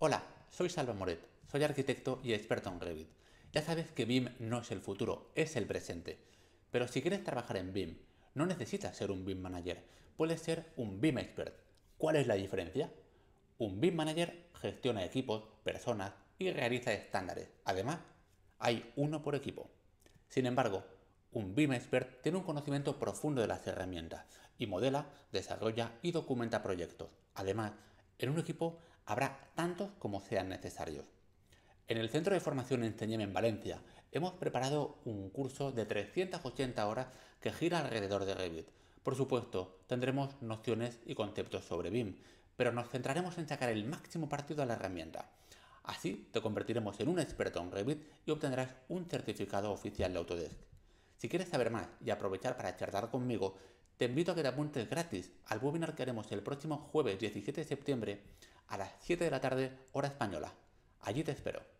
Hola, soy Salva Moret, soy arquitecto y experto en Revit. Ya sabes que BIM no es el futuro, es el presente. Pero si quieres trabajar en BIM, no necesitas ser un BIM manager, puedes ser un BIM expert. ¿Cuál es la diferencia? Un BIM manager gestiona equipos, personas y realiza estándares. Además, hay uno por equipo. Sin embargo, un BIM expert tiene un conocimiento profundo de las herramientas y modela, desarrolla y documenta proyectos. Además, en un equipo Habrá tantos como sean necesarios. En el Centro de Formación Enseñeme en Valencia hemos preparado un curso de 380 horas que gira alrededor de Revit. Por supuesto, tendremos nociones y conceptos sobre BIM, pero nos centraremos en sacar el máximo partido a la herramienta. Así te convertiremos en un experto en Revit y obtendrás un certificado oficial de Autodesk. Si quieres saber más y aprovechar para charlar conmigo, te invito a que te apuntes gratis al webinar que haremos el próximo jueves 17 de septiembre a las 7 de la tarde, hora española. Allí te espero.